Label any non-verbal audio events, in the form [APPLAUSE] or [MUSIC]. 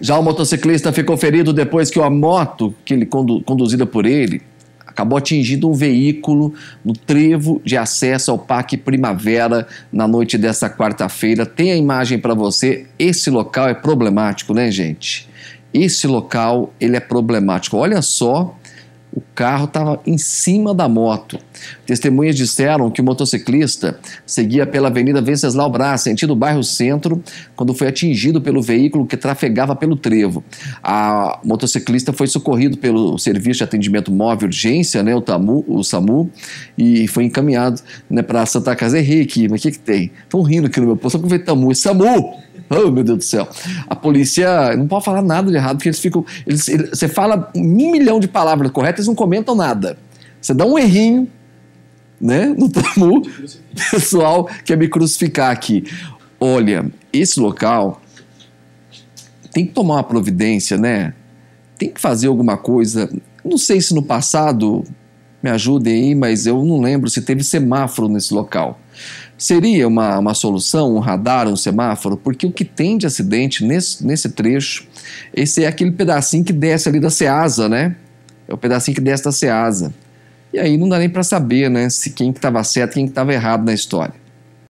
Já o motociclista ficou ferido depois que a moto que ele condu conduzida por ele acabou atingindo um veículo no trevo de acesso ao Parque Primavera na noite desta quarta-feira. Tem a imagem para você. Esse local é problemático, né, gente? Esse local ele é problemático. Olha só o carro estava em cima da moto. Testemunhas disseram que o motociclista seguia pela Avenida Venceslau Brás, sentido bairro Centro, quando foi atingido pelo veículo que trafegava pelo trevo. A motociclista foi socorrido pelo Serviço de Atendimento Móvel Urgência, né, o, TAMU, o SAMU, e foi encaminhado né, para Santa Casa Henrique. Mas o que, que tem? Estão rindo aqui no meu posto, só que o TAMU. SAMU! [LAUGHS] oh, meu Deus do céu. A polícia não pode falar nada de errado, porque eles ficam. Eles, eles, você fala um milhão de palavras corretas, eles não comentam nada. Você dá um errinho, né? No tamu, pessoal quer me crucificar aqui. Olha, esse local tem que tomar uma providência, né? Tem que fazer alguma coisa. Não sei se no passado me ajudem aí, mas eu não lembro se teve semáforo nesse local. Seria uma, uma solução, um radar, um semáforo? Porque o que tem de acidente nesse, nesse trecho, esse é aquele pedacinho que desce ali da Ceasa, né? É o pedacinho que desce da Ceasa. E aí não dá nem para saber, né, se quem que estava certo, quem que estava errado na história.